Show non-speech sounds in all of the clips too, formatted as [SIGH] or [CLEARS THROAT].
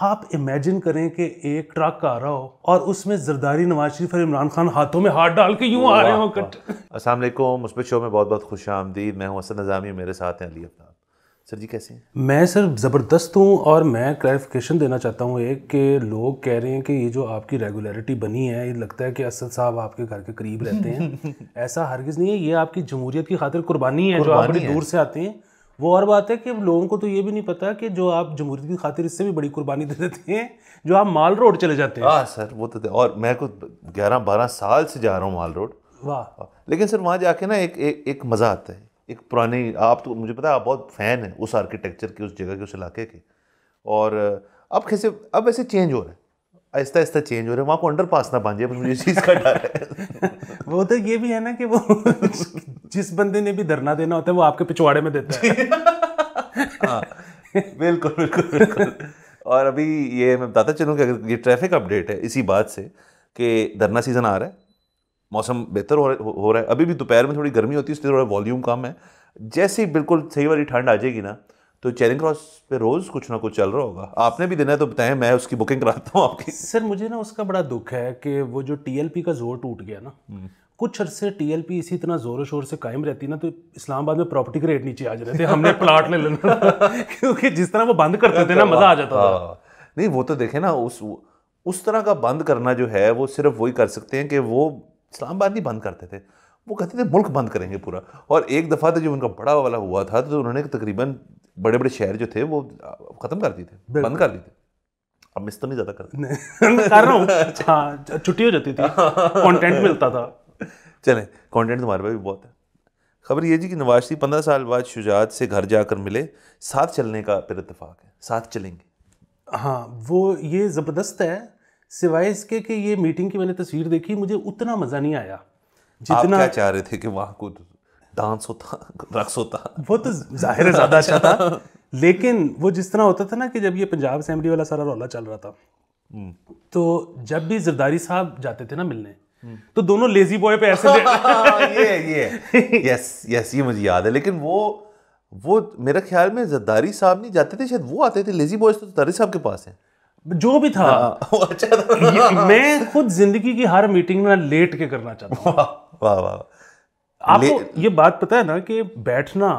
आप इमेजिन करें कि एक ट्रक आ रहा हो और उसमें जरदारी नवाज शरीफ और इमरान खान हाथों में हाथ डाल के यूँ आ रहे हो कट उस मुस्बित शो में बहुत बहुत खुश आमदीद मैं हूँ असद नज़ामी मेरे साथ हैं अली अफ्ताब सर जी कैसे हैं मैं सर ज़बरदस्त हूँ और मैं क्लैरिफिकेशन देना चाहता हूँ एक कि लोग कह रहे हैं कि ये जो आपकी रेगुलरिटी बनी है ये लगता है कि असद साहब आपके घर के करीब रहते हैं [LAUGHS] ऐसा हरगिज़ नहीं है ये आपकी जमहूरियत की खातिर कुर्बानी है जो आप बड़ी दूर से आते हैं वो और बात है कि लोगों को तो ये भी नहीं पता कि जो आप जमहूरियत की खातिर इससे भी बड़ी कुर्बानी दे देते हैं जो आप माल रोड चले जाते हैं हाँ सर वो तो और मैं को ग्यारह बारह साल से जा रहा हूँ माल रोड वाह लेकिन सर वहाँ जाके ना एक एक, एक मज़ा आता है एक पुरानी आप तो मुझे पता है आप बहुत फ़ैन हैं उस आर्किटेक्चर के उस जगह के उस इलाके के और अब कैसे अब ऐसे चेंज हो रहा है आहिस्ता आहिस्ता चेंज हो रहे हैं वहाँ को अंडर पास ना बांधे बस मुझे चीज़ का डर है वो तो ये भी है ना कि वो जिस बंदे ने भी धरना देना होता है वो आपके पिछवाड़े में देता है हाँ बिल्कुल बिल्कुल बिल्कुल और अभी ये मैं बताता चलूँ कि अगर ये ट्रैफिक अपडेट है इसी बात से कि धरना सीज़न आ रहा है मौसम बेहतर हो रहा हो रहा है अभी भी दोपहर में थोड़ी गर्मी होती है इसलिए थोड़ा वॉल्यूम कम है जैसे ही बिल्कुल सही वाली ठंड आ जाएगी ना तो चेरिंग क्रॉस पे रोज़ कुछ ना कुछ चल रहा होगा आपने भी देना है तो बताएं मैं उसकी बुकिंग कराता हूँ आपकी सर मुझे ना उसका बड़ा दुख है कि वो जो टीएलपी का जोर टूट गया ना हम्म। कुछ अरसे टीएलपी इसी इतना ज़ोरों शोर से कायम रहती ना तो इस्लामाबाद में प्रॉपर्टी के रेट नीचे आ जाते हमने प्लाट ले लेना [LAUGHS] क्योंकि जिस तरह वो बंद करते थे ना मज़ा आ जाता था हाँ। नहीं वो तो देखे ना उस उस तरह का बंद करना जो है वो सिर्फ वही कर सकते हैं कि वो इस्लामाबाद नहीं बंद करते थे वो कहते थे मुल्क बंद करेंगे पूरा और एक दफ़ा तो जब उनका बड़ा वाला हुआ था तो उन्होंने तकरीबन बड़े बड़े शहर जो थे वो ख़त्म कर दिए थे बंद कर दिए थे अब मिस तो नहीं ज़्यादा करते कर रहा हूँ [LAUGHS] अच्छा। हाँ छुट्टी हो जाती थी कंटेंट [LAUGHS] मिलता था चले कंटेंट तुम्हारे पास भी बहुत है खबर ये जी कि नवाज शरीफ पंद्रह साल बाद शुजात से घर जाकर मिले साथ चलने का फिर इतफाक है साथ चलेंगे हाँ वो ये ज़बरदस्त है सिवाय इसके कि ये मीटिंग की मैंने तस्वीर देखी मुझे उतना मज़ा नहीं आया जितना आप क्या चाह रहे थे कि वहाँ को डांस होता रक्स होता वो तो जाहिर है ज़्यादा अच्छा था [LAUGHS] लेकिन वो जिस तरह होता था ना कि जब ये पंजाब असेंबली वाला सारा रौला चल रहा था हम्म। तो जब भी जरदारी साहब जाते थे ना मिलने तो दोनों लेजी बॉय पे ऐसे [LAUGHS] ये ये यस यस ये मुझे याद है लेकिन वो वो मेरे ख्याल में जरदारी साहब नहीं जाते थे शायद वो आते थे लेजी बॉयज तो जरदारी साहब के पास हैं जो भी था हाँ, अच्छा मैं खुद जिंदगी की हर मीटिंग में लेट के करना चाहता हूँ वाह वाह वाह आपको ये बात पता है ना कि बैठना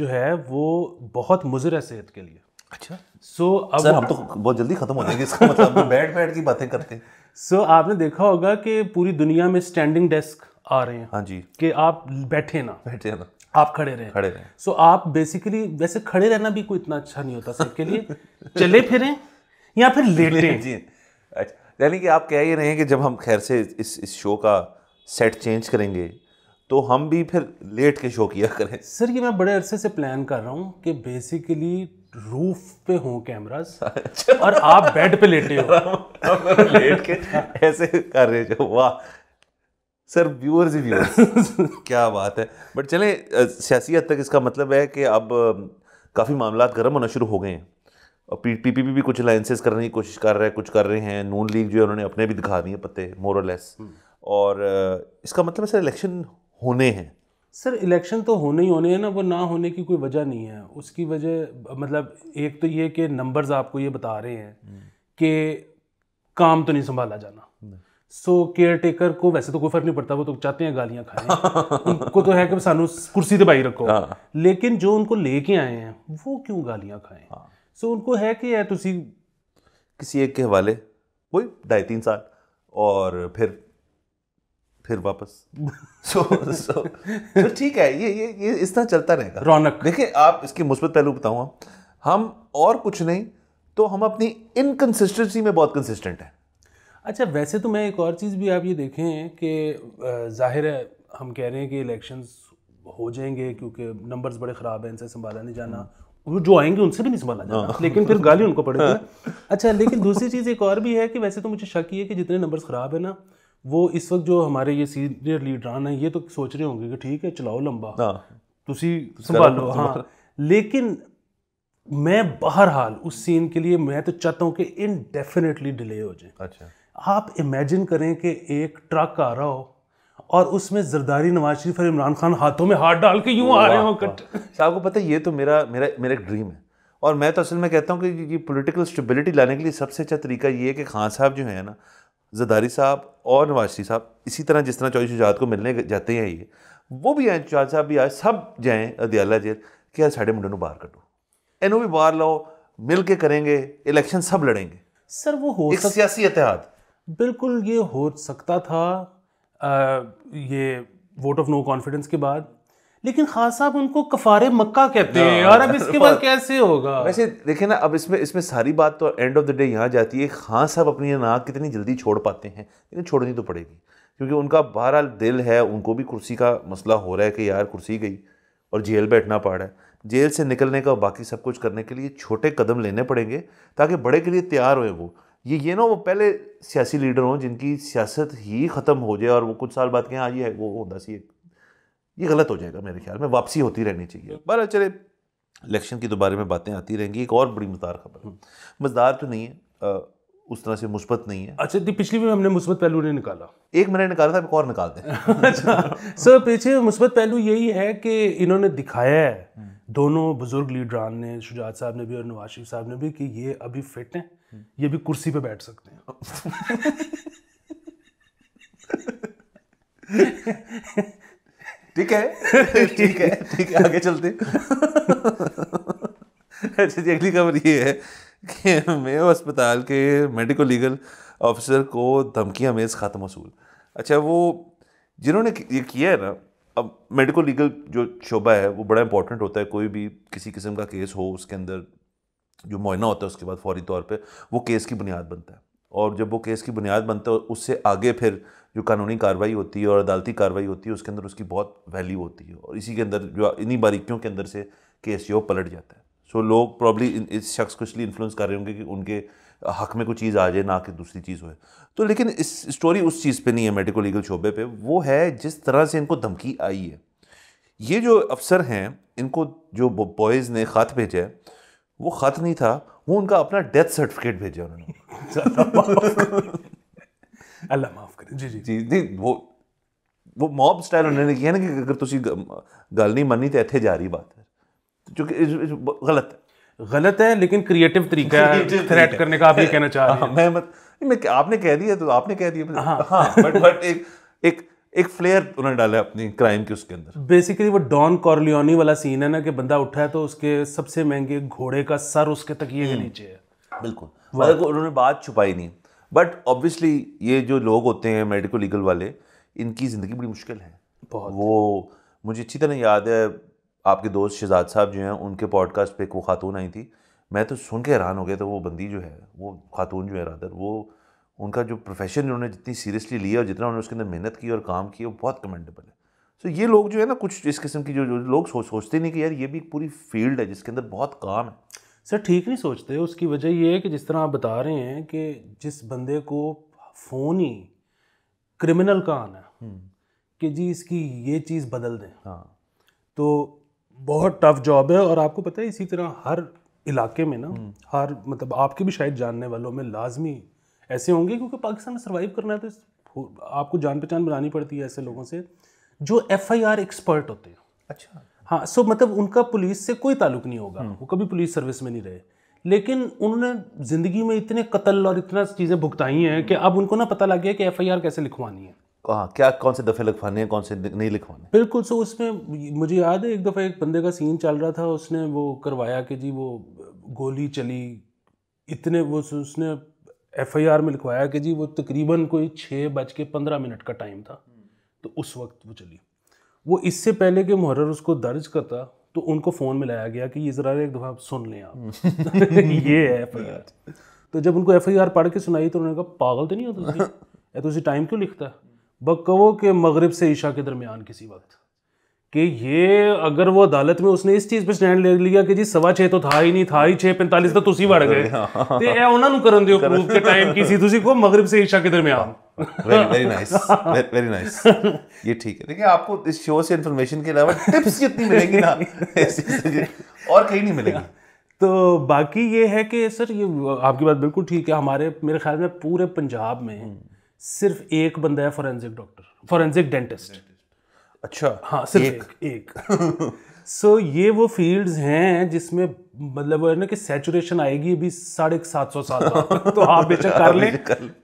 जो है वो बहुत मुजर है सेहत के लिए अच्छा सो so, अब सर हम तो बहुत जल्दी ख़त्म हो जाएंगे इसका मतलब बैठ बैठ की बातें करते हैं सो so, आपने देखा होगा कि पूरी दुनिया में स्टैंडिंग डेस्क आ रहे हैं हाँ जी कि आप बैठे ना बैठे ना आप खड़े रहे खड़े रहे सो so, आप बेसिकली वैसे खड़े रहना भी कोई इतना अच्छा नहीं होता सबके लिए चले फिरे या फिर [LAUGHS] लेटे जी अच्छा यानी कि आप कह ही रहे हैं कि जब हम खैर से इस इस शो का सेट चेंज करेंगे तो हम भी फिर लेट के शो किया करें सर ये मैं बड़े अरसे से प्लान कर रहा हूँ कि बेसिकली रूफ पे हो कैमराज अच्छा। और आप बेड पे लेटे हो लेट के ऐसे कर रहे हो वाह सर व्यूअर्स ही व्यूअर्स [LAUGHS] क्या बात है बट चले सियासी हद तक इसका मतलब है कि अब काफ़ी मामला गर्म होना शुरू हो गए हैं और पी पी पी भी कुछ अलायंसेस करने की कोशिश कर रहे हैं कुछ कर रहे हैं नून लीग जो है उन्होंने अपने भी दिखा दिए पत्ते मोरलेस हम्म। और इसका मतलब सर इलेक्शन होने हैं सर इलेक्शन तो होने ही होने हैं ना वो ना होने की कोई वजह नहीं है उसकी वजह मतलब एक तो ये कि नंबर्स आपको ये बता रहे हैं कि काम तो नहीं संभाला जाना सो केयर टेकर को वैसे तो कोई फर्क नहीं पड़ता वो तो चाहते हैं गालियां खाएं [LAUGHS] उनको तो है कि सानू कुर्सी तो भाई रखो हाँ। लेकिन जो उनको लेके आए हैं वो क्यों गालियां खाएं सो हाँ। उनको है कि है तुसी किसी एक के हवाले वही ढाई तीन साल और फिर फिर वापस सो सो तो ठीक है ये ये ये इस तरह चलता रहेगा रौनक देखिए आप इसके मुस्बत पहलू बताऊँ हम और कुछ नहीं तो हम अपनी इनकन्सिस्टेंसी में बहुत कंसिस्टेंट हैं अच्छा वैसे तो मैं एक और चीज़ भी आप ये देखें कि जाहिर है हम कह रहे हैं कि इलेक्शंस हो जाएंगे क्योंकि नंबर्स बड़े ख़राब हैं इनसे संभाला नहीं जाना वो जो आएंगे उनसे भी नहीं संभाला जाना हाँ। लेकिन फिर गाली उनको पड़ेगी हाँ। अच्छा लेकिन दूसरी चीज़ एक और भी है कि वैसे तो मुझे शक ही है कि जितने नंबर्स ख़राब है ना वो इस वक्त जो हमारे ये सीनियर लीडरान हैं ये तो सोच रहे होंगे कि ठीक है चलाओ लंबा हाँ। तुम संभालो हाँ लेकिन मैं बहरहाल उस सीन के लिए मैं तो चाहता हूँ कि इनडेफिनेटली डिले हो जाए अच्छा आप इमेजिन करें कि एक ट्रक आ रहा हो और उसमें जरदारी नवाज शरीफ और इमरान खान हाथों में हाथ डाल के यूँ आ रहे हो कट साहब को पता है ये तो मेरा मेरा मेरा एक ड्रीम है और मैं तो असल में कहता हूँ कि ये पॉलिटिकल स्टेबिलिटी लाने के लिए सबसे अच्छा तरीका ये है कि खान साहब जो है ना जदारी साहब और नवाशी साहब इसी तरह जिस तरह चौधरी शुजात को मिलने जाते हैं ये वो भी आए चाचा साहब भी आए सब जाएँ अदियाला जेल कि यार साढ़े मुंडे बाहर कटो इन्हों भी बाहर लाओ मिल के करेंगे इलेक्शन सब लड़ेंगे सर वो हो सियासी इतिहाद बिल्कुल ये हो सकता था आ, ये वोट ऑफ नो कॉन्फिडेंस के बाद लेकिन खान साहब उनको कफारे मक्का कहते हैं हाँ। यार अब इसके बाद कैसे होगा वैसे देखे ना अब इसमें इसमें सारी बात तो एंड ऑफ द डे यहाँ जाती है खान साहब अपनी नाक कितनी जल्दी छोड़ पाते हैं लेकिन छोड़नी तो पड़ेगी क्योंकि उनका बहरहाल दिल है उनको भी कुर्सी का मसला हो रहा है कि यार कुर्सी गई और जेल बैठना पड़ रहा है जेल से निकलने का बाकी सब कुछ करने के लिए छोटे कदम लेने पड़ेंगे ताकि बड़े के लिए तैयार होए वो ये ये ना वो पहले सियासी लीडर हों जिनकी सियासत ही ख़त्म हो जाए और वो कुछ साल बाद कहें हाँ ये है वो होता सी एक ये गलत हो जाएगा मेरे ख्याल में वापसी होती रहनी चाहिए बहर चले इलेक्शन की दोबारे में बातें आती रहेंगी एक और बड़ी मज़दार खबर हम्म। मज़दार तो नहीं है उस तरह से मुस्बत नहीं है अच्छा दी पिछली भी हमने मुस्बत पहलू नहीं निकाला एक मैंने निकाला था एक और निकाल दें [LAUGHS] अच्छा सर पीछे मुस्बत पहलू यही है कि इन्होंने दिखाया है हम्म। दोनों बुजुर्ग लीडरान ने शुजात साहब ने भी और नवाज शरीफ साहब ने भी कि ये अभी फिट हैं हम्म। ये भी कुर्सी पे बैठ सकते हैं [LAUGHS] [LAUGHS] ठीक है ठीक है ठीक है आगे चलते अच्छा जी अगली खबर ये है कि मेयो अस्पताल के मेडिको लीगल ऑफिसर को धमकी मेज़ खत्म वसूल अच्छा वो जिन्होंने ये किया है ना अब मेडिको लीगल जो शोबा है वो बड़ा इंपॉर्टेंट होता है कोई भी किसी किस्म का केस हो उसके अंदर जो मुआयना होता है उसके बाद फौरी तौर पे वो केस की बुनियाद बनता है और जब वो केस की बुनियाद बनता है उससे आगे फिर जो कानूनी कार्रवाई होती है और अदालती कार्रवाई होती है उसके अंदर उसकी बहुत वैल्यू होती है और इसी के अंदर जो इन्हीं बारीकियों के अंदर से केस जो पलट जाता है सो so, लोग प्रॉब्ली इस शख्स को इसलिए इन्फ्लुएंस कर रहे होंगे कि उनके हक में कोई चीज़ आ जाए ना कि दूसरी चीज़ होए तो लेकिन इस स्टोरी उस चीज़ पे नहीं है मेडिको लीगल शोबे पे वो है जिस तरह से इनको धमकी आई है ये जो अफसर हैं इनको जो बॉयज़ ने ख़त भेजा है वो ख़त नहीं था वो उनका अपना डेथ सर्टिफिकेट भेजा उन्होंने [LAUGHS] अल्लाह माफ करे जी जी जी नहीं वो वो मॉब स्टाइल उन्होंने किया ना कि अगर तुम गल नहीं मनी तो इतने जा रही बात है क्योंकि गलत है गलत है लेकिन क्रिएटिव तरीका है थ्रेट करने का आप ये कहना चाह रहे हाँ, हैं मैं मत मैं आपने कह दिया तो आपने कह दिया हाँ बट हाँ, बट एक एक एक फ्लेयर उन्होंने डाला है अपनी क्राइम के उसके अंदर बेसिकली वो डॉन कॉर्लियोनी वाला सीन है ना कि बंदा उठा है तो उसके सबसे महंगे घोड़े का सर उसके तकिए के हम्म। नीचे है बिल्कुल उन्होंने बात छुपाई नहीं बट ऑब्वियसली ये जो लोग होते हैं मेडिकल लीगल वाले इनकी ज़िंदगी बड़ी मुश्किल है बहुत वो मुझे अच्छी तरह याद है आपके दोस्त शहजाद साहब जो हैं उनके पॉडकास्ट पे एक वो खातून आई थी मैं तो सुन के हैरान हो गया था वो बंदी जो है वो खातून जो है रादर वो उनका जो प्रोफेशन उन्होंने जितनी सीरियसली लिया और जितना उन्होंने उसके अंदर मेहनत की और काम किया वो बहुत कमेंडेबल है सो so, ये लोग जो है ना कुछ इस किस्म की जो, जो लोग सोच सोचते नहीं कि यार ये भी एक पूरी फील्ड है जिसके अंदर बहुत काम है सर ठीक नहीं सोचते उसकी वजह ये है कि जिस तरह आप बता रहे हैं कि जिस बंदे को फ़ोन ही क्रिमिनल का आना है हम्म। कि जी इसकी ये चीज़ बदल दें हाँ तो बहुत टफ जॉब है और आपको पता है इसी तरह हर इलाके में ना हम्म। हर मतलब आपके भी शायद जानने वालों में लाजमी ऐसे होंगे क्योंकि पाकिस्तान में सर्वाइव करना है तो आपको जान पहचान बनानी पड़ती है ऐसे लोगों से जो एफ एक्सपर्ट होते हैं अच्छा हाँ सो मतलब उनका पुलिस से कोई ताल्लुक नहीं होगा हम्म। वो कभी पुलिस सर्विस में नहीं रहे लेकिन उन्होंने ज़िंदगी में इतने कत्ल और इतना चीज़ें भुगताई हैं कि अब उनको ना पता लग गया कि एफ कैसे लिखवानी है हाँ क्या कौन से दफ़े लिखवाने हैं कौन से नहीं लिखवाने बिल्कुल सो उसमें मुझे याद है एक दफ़ा एक बंदे का सीन चल रहा था उसने वो करवाया कि जी वो गोली चली इतने वो उसने एफआईआर में लिखवाया कि जी वो तकरीबन कोई छः बज के पंद्रह मिनट का टाइम था तो उस वक्त वो चली वो इससे पहले कि मुहर उसको दर्ज करता तो उनको फ़ोन में लाया गया कि ये ज़रा एक दफ़ा सुन लें आप [LAUGHS] ये है एफ तो जब उनको एफ पढ़ के सुनाई तो उन्होंने कहा पागल तो नहीं होता तुझे [LAUGHS] तो टाइम क्यों लिखता है बकवो के मगरब से ईशा के दरमियान किसी वक्त कि ये अगर वो अदालत में उसने इस चीज पर स्टैंड ले लिया कि ਜੀ ਸਵਾ 6 था ਥਾ ਹੀ ਨਹੀਂ ਥਾ ਹੀ 6:45 ਤਾਂ ਤੁਸੀਂ ਵੜ ਗਏ ਤੇ ਇਹ ਉਹਨਾਂ ਨੂੰ करन ਦਿਓ प्रूफ के टाइम की सी ਤੁਸੀਂ को ਮਗਰਿਬ very very nice very nice ये ठीक है देखिए आपको इस शो से इन्फॉर्मेशन के अलावा टिप्स मिलेंगी ना और कहीं नहीं मिलेगी तो बाकी ये है कि सर ये आपकी बात बिल्कुल ठीक है हमारे मेरे ख्याल में पूरे पंजाब में सिर्फ एक बंदा है फॉरेंसिक डॉक्टर फॉरेंसिक डेंटिस्ट अच्छा हाँ सिर्फ एक एक सो [LAUGHS] so, ये वो फील्ड्स हैं जिसमें मतलब है ना कि सेचुरेशन आएगी अभी साढ़े सात सौ साल [LAUGHS] तो आप बेशक कर लें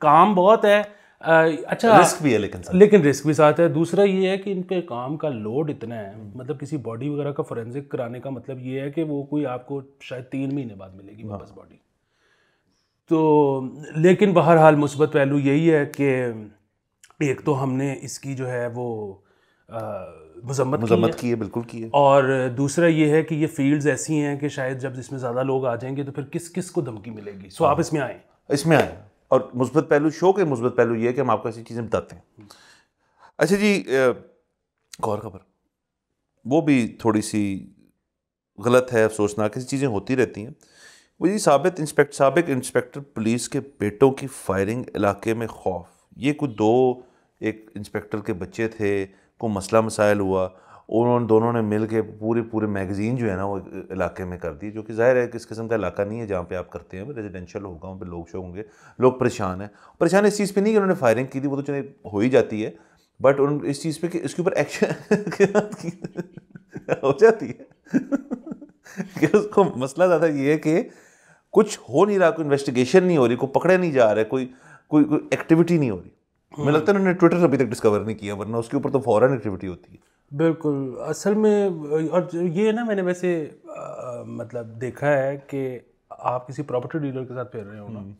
काम बहुत है आ, अच्छा रिस्क भी है लेकिन साथ। लेकिन रिस्क भी साथ है दूसरा ये है कि इन पे काम का लोड इतना है मतलब किसी बॉडी वगैरह का फोरेंसिक कराने का मतलब ये है कि वो कोई आपको शायद तीन महीने बाद मिलेगी वापस बॉडी तो लेकिन बहरहाल मुस्बत पहलू यही है कि एक तो हमने इसकी जो है वो मजम्मत मजम्मत की है बिल्कुल की है और दूसरा ये है कि ये फील्ड्स ऐसी हैं कि शायद जब इसमें ज़्यादा लोग आ जाएंगे तो फिर किस किस को धमकी मिलेगी सो आप हाँ। इसमें आएँ इसमें आएँ और मुस्बत पहलू शो के मुस्बत पहलू ये है कि हम आपको ऐसी चीज़ें बताते हैं अच्छा जी गौर और खबर वो भी थोड़ी सी गलत है अफसोसनाक ऐसी चीज़ें होती रहती हैं वो जी सबक इंस्पेक्ट सबक इंस्पेक्टर पुलिस के बेटों की फायरिंग इलाके में खौफ ये कुछ दो एक इंस्पेक्टर के बच्चे थे को मसला मसाइल हुआ उन्होंने दोनों ने मिल के पूरी पूरी मैगज़ीन जो है ना वो इलाके में कर दी जो कि जाहिर है किस किस्म का इलाका नहीं है जहाँ पे आप करते हैं रेजिडेंशियल होगा वहाँ पर लोग शो होंगे लोग परेशान हैं परेशान इस चीज़ पे नहीं कि उन्होंने फायरिंग की थी वो तो चले हो ही जाती है बट उन इस चीज़ पे कि इसके ऊपर एक्शन [LAUGHS] हो जाती है [LAUGHS] कि उसको मसला ज़्यादा ये है कि कुछ हो नहीं रहा कोई इन्वेस्टिगेशन नहीं हो रही कोई पकड़े नहीं जा रहे कोई कोई कोई एक्टिविटी नहीं हो रही मुझे लगता है उन्होंने ट्विटर अभी तक डिस्कवर नहीं किया वरना उसके ऊपर तो फॉरन एक्टिविटी होती है बिल्कुल असल में और ये ना मैंने वैसे आ, मतलब देखा है कि आप किसी प्रॉपर्टी डीलर के साथ फेर रहे हो ना हम्म।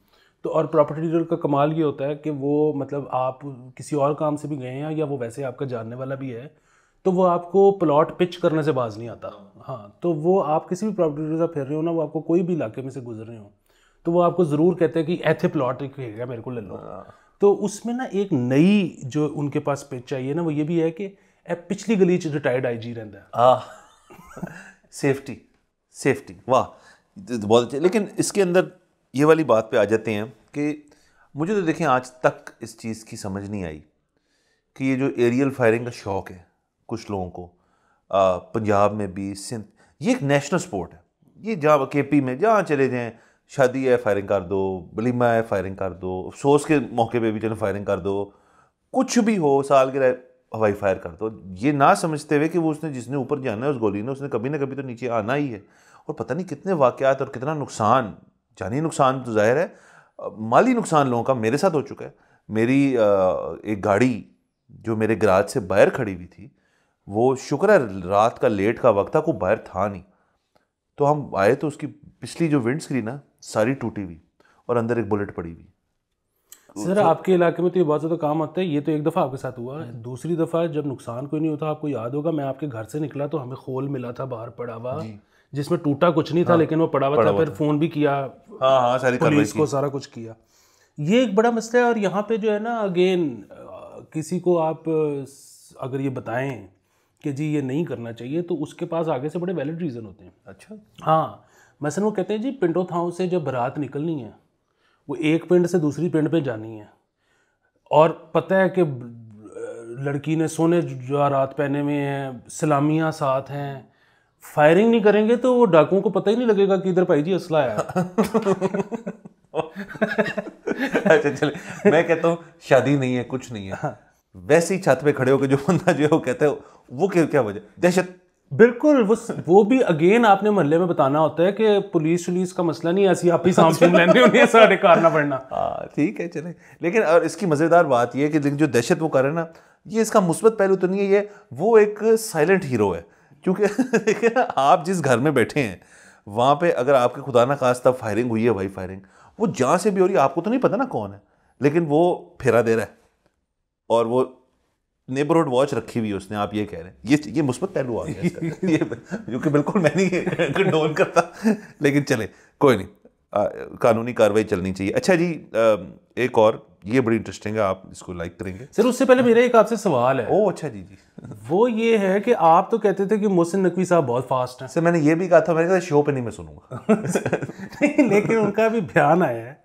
तो और प्रॉपर्टी डीलर का कमाल ये होता है कि वो मतलब आप किसी और काम से भी गए हैं या वो वैसे आपका जानने वाला भी है तो वो आपको प्लॉट पिच करने से बाज नहीं आता हाँ तो वो आप किसी भी प्रॉपर्टी डीलर साथ फेर रहे हो ना वो आपको कोई भी इलाके में से गुजर रहे हो तो वो आपको ज़रूर कहते हैं कि ऐसे प्लॉट मेरे को ले लो हाँ। तो उसमें ना एक नई जो उनके पास पिच चाहिए ना वो ये भी है कि पिछली गली च रिटायर्ड आई जी रहा सेफ्टी सेफ्टी वाह तो बहुत अच्छा लेकिन इसके अंदर ये वाली बात पे आ जाते हैं कि मुझे तो देखें आज तक इस चीज़ की समझ नहीं आई कि ये जो एरियल फायरिंग का शौक़ है कुछ लोगों को आ, पंजाब में भी सिंध ये एक नेशनल स्पोर्ट है ये जहाँ के पी में जहाँ चले जाएँ शादी है फायरिंग कर दो बलीमा है फायरिंग कर दो अफसोस के मौके पे भी चलो फायरिंग कर दो कुछ भी हो साल के हवाई फायर कर दो ये ना समझते हुए कि वो उसने जिसने ऊपर जाना है उस गोली ने उसने कभी ना कभी तो नीचे आना ही है और पता नहीं कितने वाक़ात और कितना नुकसान जानी नुकसान तो ज़ाहिर है माली नुकसान लोगों का मेरे साथ हो चुका है मेरी एक गाड़ी जो मेरे ग्राज से बाहर खड़ी हुई थी वो शुक्र है रात का लेट का वक्त था को बाहर था नहीं तो हम आए तो उसकी पिछली जो विंड स्क्रीन है सारी टूटी हुई और अंदर एक बुलेट पड़ी हुई सर तो- आपके इलाके में तो ये बहुत ज़्यादा काम आता है ये तो एक दफ़ा आपके साथ हुआ है दूसरी दफ़ा जब नुकसान कोई नहीं होता आपको याद होगा मैं आपके घर से निकला तो हमें खोल मिला था बाहर पड़ा हुआ जिसमें टूटा कुछ नहीं था हाँ, लेकिन वो पड़ा हुआ था फिर फ़ोन भी किया हाँ हाँ सारी पुलिस को सारा कुछ किया ये एक बड़ा मसला है और यहाँ पे जो है ना अगेन किसी को आप अगर ये बताएं कि जी ये नहीं करना चाहिए तो उसके पास आगे से बड़े वैलिड रीज़न होते हैं अच्छा हाँ मैसन वो कहते हैं जी पिंडों थाओं से जब बारात निकलनी है वो एक पिंड से दूसरी पिंड पे जानी है और पता है कि लड़की ने सोने जवारात पहने हुए हैं सलामियाँ साथ हैं फायरिंग नहीं करेंगे तो वो डाकुओं को पता ही नहीं लगेगा कि इधर भाई जी असला आया [LAUGHS] अच्छा चले मैं कहता हूँ शादी नहीं है कुछ नहीं है हाँ। वैसे ही छत पे खड़े होकर जो बंदा जो है वो कहता है वो क्या वजह दहशत बिल्कुल वो वो भी अगेन आपने महल्ले में बताना होता है कि पुलिस शुलिस का मसला नहीं ऐसी आप ही सामने सुन लेते हो सारे कारना पड़ना [LAUGHS] हाँ ठीक है चले लेकिन और इसकी मज़ेदार बात यह कि लेकिन जो दहशत वो करे ना ये इसका मुस्बत पहलू तो नहीं है ये वो एक साइलेंट हीरो है क्योंकि [LAUGHS] आप जिस घर में बैठे हैं वहाँ पे अगर आपके खुदा ना तब फायरिंग हुई है भाई फायरिंग वो जहाँ से भी हो रही है आपको तो नहीं पता ना कौन है लेकिन वो फेरा दे रहा है और वो नेबरहुड वॉच रखी हुई है उसने आप ये कह रहे हैं ये ये मुस्बत पहलू आ गया [LAUGHS] ये जो कि बिल्कुल मैं नहीं कंडोल करता लेकिन चले कोई नहीं आ, कानूनी कार्रवाई चलनी चाहिए अच्छा जी आ, एक और ये बड़ी इंटरेस्टिंग है आप इसको लाइक करेंगे सर उससे पहले मेरा एक आपसे सवाल है ओ अच्छा जी जी [LAUGHS] वो ये है कि आप तो कहते थे कि मोहसिन नकवी साहब बहुत फास्ट हैं सर मैंने ये भी कहा था मैंने कहा शो पे नहीं मैं सुनूंगा [LAUGHS] लेकिन उनका भी बयान आया है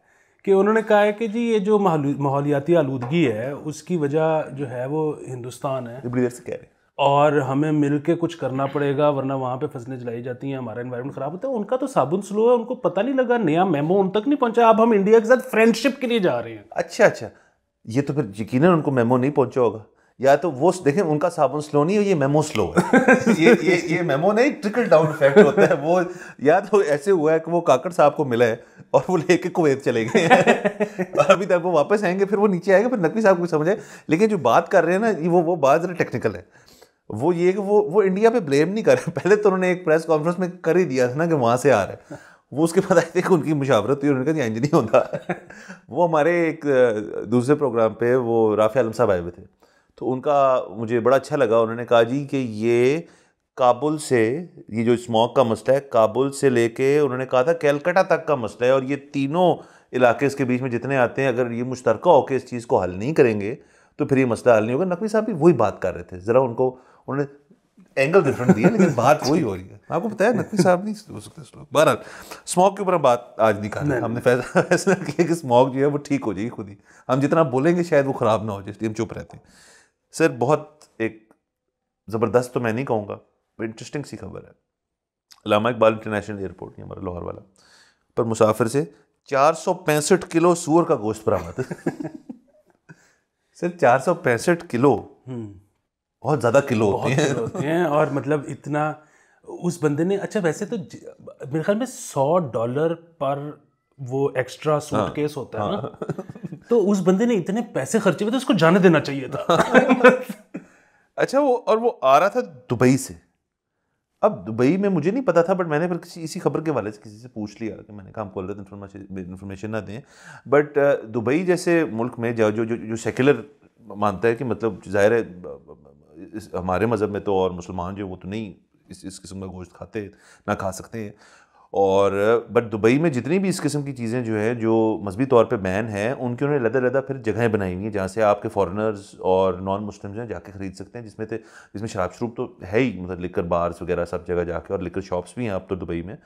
कि उन्होंने कहा है कि जी ये जो माहौलियाती आलूदगी है उसकी वजह जो है वो हिंदुस्तान है बड़ी देर से कह रहे हैं और हमें मिल के कुछ करना पड़ेगा वरना वहाँ पे फसलें जलाई जाती हैं हमारा इन्वायरमेंट ख़राब होता है उनका तो साबुन स्लो है उनको पता नहीं लगा नया मेमो उन तक नहीं पहुँचा अब हम इंडिया के साथ फ्रेंडशिप के लिए जा रहे हैं अच्छा अच्छा ये तो फिर यकीन उनको मेमो नहीं पहुँचा होगा या तो वो देखें उनका साबुन स्लो नहीं है ये मेमो स्लो है [LAUGHS] ये ये ये मेमो नहीं ट्रिकल डाउन इफेक्ट होता है वो या तो ऐसे हुआ है कि वो काकड़ साहब को मिला है और वो लेके कुवैत चले गए [LAUGHS] और अभी तक वो वापस आएंगे फिर वो नीचे आएंगे फिर नकवी साहब को समझ आए लेकिन जो बात कर रहे हैं ना वो वो बात ज़रा टेक्निकल है वो ये कि वो वो इंडिया पे ब्लेम नहीं कर रहे पहले तो उन्होंने एक प्रेस कॉन्फ्रेंस में कर ही दिया था ना कि वहाँ से आ रहा है वो उसके बाद थे कि उनकी मुशावरत हुई उन्होंने कहा इंज नहीं होता वो हमारे एक दूसरे प्रोग्राम पे वो राफ़ी आलम साहब आए हुए थे तो उनका मुझे बड़ा अच्छा लगा उन्होंने कहा जी कि ये काबुल से ये जो स्मॉक का मसला है काबुल से लेके उन्होंने कहा था कैलकटा तक का मसला है और ये तीनों इलाके इसके बीच में जितने आते हैं अगर ये मुश्तरक होकर इस चीज़ को हल नहीं करेंगे तो फिर ये मसला हल नहीं होगा नकवी साहब भी वही बात कर रहे थे ज़रा उनको उन्होंने एंगल डिफरेंट दिया लेकिन [LAUGHS] बात वही हो रही है आपको पता है नकवी साहब नहीं हो सकते स्मोक बहरहाल स्मॉक के ऊपर हम बात आज नहीं कर रहे हमने फैसला [LAUGHS] फैसला किया कि स्मॉक जो है वो ठीक हो जाएगी खुद ही हम जितना बोलेंगे शायद वो ख़राब ना हो जाए इसलिए हम चुप रहते हैं सर बहुत एक ज़बरदस्त तो मैं नहीं कहूँगा इंटरेस्टिंग सी खबर है लामा इकबाल इंटरनेशनल एयरपोर्ट नहीं हमारा लाहौर वाला पर मुसाफिर से चार सौ पैंसठ किलो सूअर का गोश्त बरामद [LAUGHS] सर चार सौ पैंसठ किलो हम्म। बहुत ज़्यादा किलो होते हैं होते हैं और मतलब इतना उस बंदे ने अच्छा वैसे तो मेरे ख्याल में सौ डॉलर पर वो एक्स्ट्रा सूट केस हाँ। होता है ना हाँ। तो उस बंदे ने इतने पैसे खर्चे हुए थे उसको जाने देना चाहिए था [LAUGHS] अच्छा वो और वो आ रहा था दुबई से अब दुबई में मुझे नहीं पता था बट मैंने फिर किसी इसी खबर के वाले से किसी से पूछ लिया कि मैंने कहा हमको गलत इन्फॉर्मेशन इन्फॉर्मेशन ना दें बट uh, दुबई जैसे मुल्क में जो जो जो सेकुलर मानता है कि मतलब जाहिर है हमारे मज़हब में तो और मुसलमान जो वो तो नहीं इस इस किस्म का गोश्त खाते ना खा सकते हैं और बट दुबई में जितनी भी इस किस्म की चीज़ें जो हैं जो मजहबी तौर पे बैन हैं उनकी उन्होंने लदा लदा फिर जगहें बनाई हुई हैं जहाँ से आपके फॉरेनर्स और नॉन मुस्लिम्स हैं जाके ख़रीद सकते हैं जिसमें थे जिसमें शराब शरूब तो है ही मतलब लिकर बार्स वगैरह सब जगह जाके और लिकर शॉप्स भी हैं आप तो दुबई में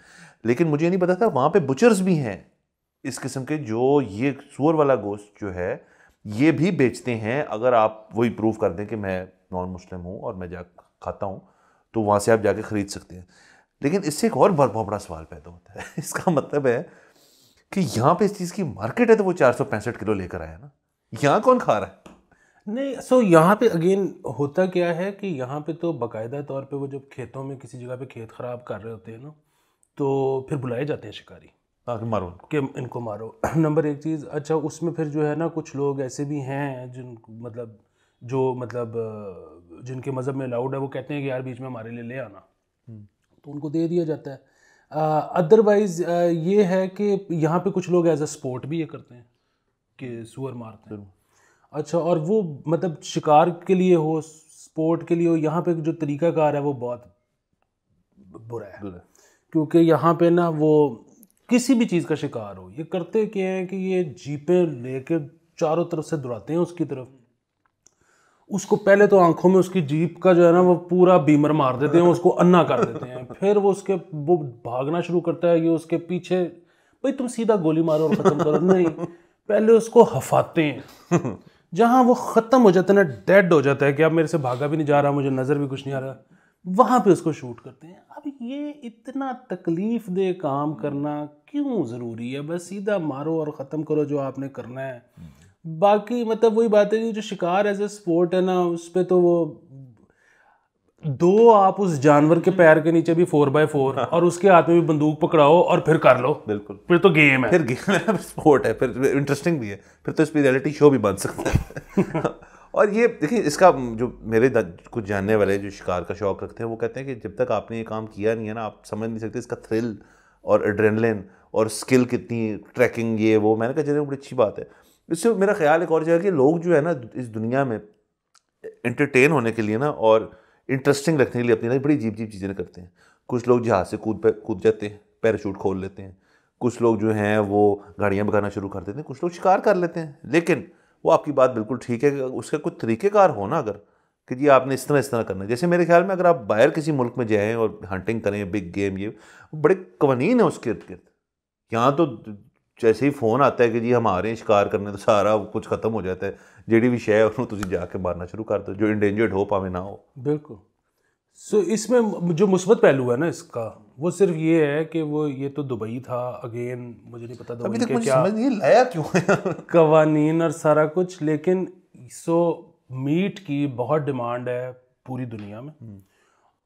लेकिन मुझे नहीं पता था वहाँ पर बुचर्स भी हैं इस किस्म के जो ये सूअर वाला गोश्त जो है ये भी बेचते हैं अगर आप वही प्रूव कर दें कि मैं नॉन मुस्लिम हूँ और मैं जा खाता हूँ तो वहाँ से आप जाके ख़रीद सकते हैं लेकिन इससे एक और बहुत बड़ा सवाल पैदा होता है [LAUGHS] इसका मतलब है कि यहाँ पे इस चीज़ की मार्केट है तो वो चार सौ पैंसठ किलो लेकर आया ना यहाँ कौन खा रहा है नहीं सो so यहाँ पे अगेन होता क्या है कि यहाँ पे तो बाकायदा तौर पे वो जब खेतों में किसी जगह पे खेत ख़राब कर रहे होते हैं ना तो फिर बुलाए जाते हैं शिकारी ताकि मारो कि इनको मारो नंबर [CLEARS THROAT] एक चीज़ अच्छा उसमें फिर जो है ना कुछ लोग ऐसे भी हैं जिन मतलब जो मतलब जिनके मज़हब में अलाउड है वो कहते हैं कि यार बीच में हमारे लिए ले आना हम्म। तो उनको दे दिया जाता है अदरवाइज़ uh, uh, ये है कि यहाँ पे कुछ लोग एज अ स्पोर्ट भी ये करते हैं कि सुअर मारते हैं अच्छा और वो मतलब शिकार के लिए हो स्पोर्ट के लिए हो यहाँ पे जो तरीकाकार है वो बहुत बुरा है क्योंकि यहाँ पे ना वो किसी भी चीज़ का शिकार हो ये करते क्या हैं कि ये जीपें लेके चारों तरफ से दौड़ाते हैं उसकी तरफ उसको पहले तो आंखों में उसकी जीप का जो है ना वो पूरा बीमर मार देते हैं उसको अन्ना कर देते हैं [LAUGHS] फिर वो उसके वो भागना शुरू करता है कि उसके पीछे भाई तुम सीधा गोली मारो और ख़त्म करो [LAUGHS] नहीं पहले उसको हफाते हैं जहाँ वो ख़त्म हो जाता है ना डेड हो जाता है कि अब मेरे से भागा भी नहीं जा रहा मुझे नज़र भी कुछ नहीं आ रहा वहाँ पे उसको शूट करते हैं अब ये इतना तकलीफ़ दे काम करना क्यों ज़रूरी है बस सीधा मारो और ख़त्म करो जो आपने करना है हम्म। बाकी मतलब वही बात है कि जो शिकार एज ए स्पोर्ट है ना उस पर तो वो दो आप उस जानवर के पैर के नीचे भी फोर बाय फोर और उसके हाथ में भी बंदूक पकड़ाओ और फिर कर लो बिल्कुल फिर तो गेम है फिर गेम [LAUGHS] है फिर स्पोर्ट है फिर इंटरेस्टिंग भी है फिर तो इस पर रियलिटी शो भी बन सकता है [LAUGHS] और ये देखिए इसका जो मेरे कुछ जानने वाले जो शिकार का शौक रखते हैं वो कहते हैं कि जब तक आपने ये काम किया नहीं है ना आप समझ नहीं सकते इसका थ्रिल और एड्रेनलिन और स्किल कितनी ट्रैकिंग ये वो मैंने कहा चलिए बड़ी अच्छी बात है इससे मेरा ख्याल एक और जगह कि लोग जो है ना इस दुनिया में इंटरटेन होने के लिए ना और इंटरेस्टिंग रखने के लिए अपनी ना बड़ी जीप जीप चीज़ें करते हैं कुछ लोग जहाज से कूद कूद जाते हैं पैराशूट खोल लेते हैं कुछ लोग जो हैं वो गाड़ियाँ बगाना शुरू कर देते हैं कुछ लोग शिकार कर लेते हैं लेकिन वो आपकी बात बिल्कुल ठीक है उसका कुछ तरीक़ेकार हो ना अगर कि जी आपने इस तरह इस तरह करना है जैसे मेरे ख्याल में अगर आप बाहर किसी मुल्क में जाएँ और हंटिंग करें बिग गेम ये बड़े कवानीन है उसके इर्द गिर्द यहाँ तो जैसे ही फ़ोन आता है कि जी हम आ रहे हैं शिकार करने तो सारा कुछ खत्म हो जाता है जी भी शह ਉਹਨੂੰ ਤੁਸੀਂ ਜਾ ਕੇ ਮਾਰਨਾ ਸ਼ੁਰੂ जो इंडेंजर्ड हो पावे ना हो बिल्कुल सो इसमें जो मुस्बत पहलू है ना इसका वो सिर्फ ये है कि वो ये तो दुबई था अगेन मुझे नहीं पता दुबई के क्या समझ नहीं लाया क्यों कवानीन और सारा कुछ लेकिन सो मीट की बहुत डिमांड है पूरी दुनिया में हम्म।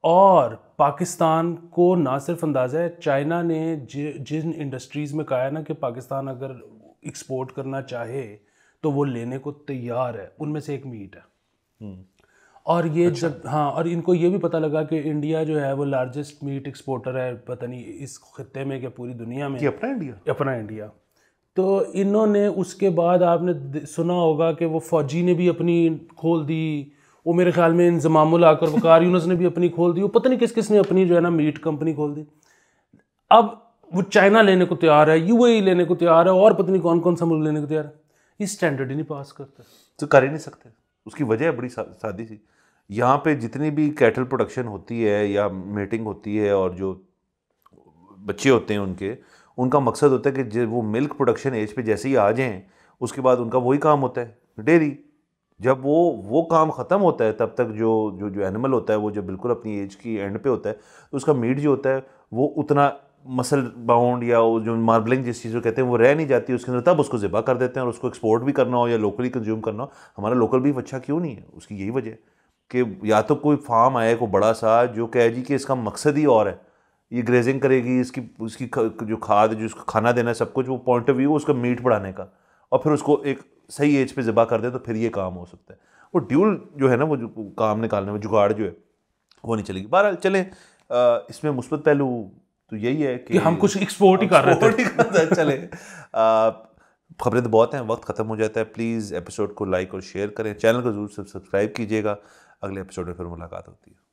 और पाकिस्तान को ना सिर्फ अंदाज़ा है चाइना ने जिन इंडस्ट्रीज़ में कहा है ना कि पाकिस्तान अगर एक्सपोर्ट करना चाहे तो वो लेने को तैयार है उनमें से एक मीट है हम्म। और ये अच्छा। जब हाँ और इनको ये भी पता लगा कि इंडिया जो है वो लार्जेस्ट मीट एक्सपोर्टर है पता नहीं इस खत्े में क्या पूरी दुनिया में अपना इंडिया अपना इंडिया तो इन्होंने उसके बाद आपने सुना होगा कि वो फौजी ने भी अपनी खोल दी वो मेरे ख्याल में इंजमामुल आकर वकार यूनस ने भी अपनी खोल दी वो पता नहीं किस किस ने अपनी जो है ना मीट कंपनी खोल दी अब वो चाइना लेने को तैयार है यू लेने को तैयार है और पता नहीं कौन कौन सा मुल्क लेने को तैयार है ये स्टैंडर्ड ही नहीं पास करता तो कर ही नहीं सकते उसकी वजह है बड़ी सादी सी यहाँ पे जितनी भी कैटल प्रोडक्शन होती है या मेटिंग होती है और जो बच्चे होते हैं उनके उनका मकसद होता है कि जब वो मिल्क प्रोडक्शन एज पे जैसे ही आ जाएँ उसके बाद उनका वही काम होता है डेयरी जब वो वो काम ख़त्म होता है तब तक जो जो जो एनिमल होता है वो जब बिल्कुल अपनी एज की एंड पे होता है तो उसका मीट जो होता है वो उतना मसल बाउंड या जो मार्बलिंग जिस चीज़ को कहते हैं वो रह नहीं जाती उसके अंदर तब उसको ज़िबा कर देते हैं और उसको एक्सपोर्ट भी करना हो या लोकली कंज्यूम करना हो हमारा लोकल बीफ अच्छा क्यों नहीं है उसकी यही वजह कि या तो कोई फार्म आए कोई बड़ा सा जो कहे जी कि इसका मकसद ही और है ये ग्रेजिंग करेगी इसकी उसकी जो खाद जो उसको खाना देना है सब कुछ वो पॉइंट ऑफ व्यू उसका मीट बढ़ाने का और फिर उसको एक सही एज पे ज़बा कर दे तो फिर ये काम हो सकता है वो ड्यूल जो है ना वो काम निकालने में जुगाड़ जो है वो नहीं चलेगी बहरहाल चलें इसमें मुस्बत पहलू तो यही है कि हम कुछ एक्सपोर्ट ही कर रहे हैं चले खबरें तो बहुत हैं वक्त ख़त्म हो जाता है प्लीज़ एपिसोड को लाइक और शेयर करें चैनल को ज़रूर सब्सक्राइब कीजिएगा अगले एपिसोड में फिर मुलाकात होती है